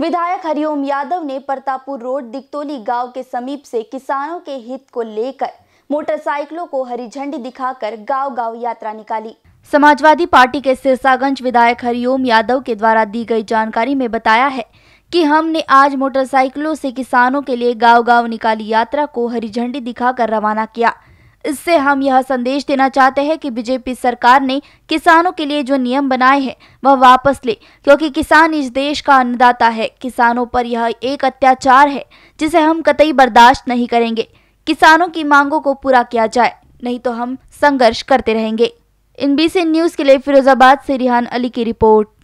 विधायक हरिओम यादव ने प्रतापुर रोड दिक्तोली गांव के समीप से किसानों के हित को लेकर मोटरसाइकिलों को हरी झंडी दिखाकर गांव-गांव यात्रा निकाली समाजवादी पार्टी के सिरसागंज विधायक हरिओम यादव के द्वारा दी गई जानकारी में बताया है कि हमने आज मोटरसाइकिलों से किसानों के लिए गांव-गांव निकाली यात्रा को हरी झंडी दिखाकर रवाना किया इससे हम यह संदेश देना चाहते हैं कि बीजेपी सरकार ने किसानों के लिए जो नियम बनाए हैं वह वापस ले क्योंकि किसान इस देश का अन्नदाता है किसानों पर यह एक अत्याचार है जिसे हम कतई बर्दाश्त नहीं करेंगे किसानों की मांगों को पूरा किया जाए नहीं तो हम संघर्ष करते रहेंगे इन बीसी न्यूज के लिए फिरोजाबाद से रिहान अली की रिपोर्ट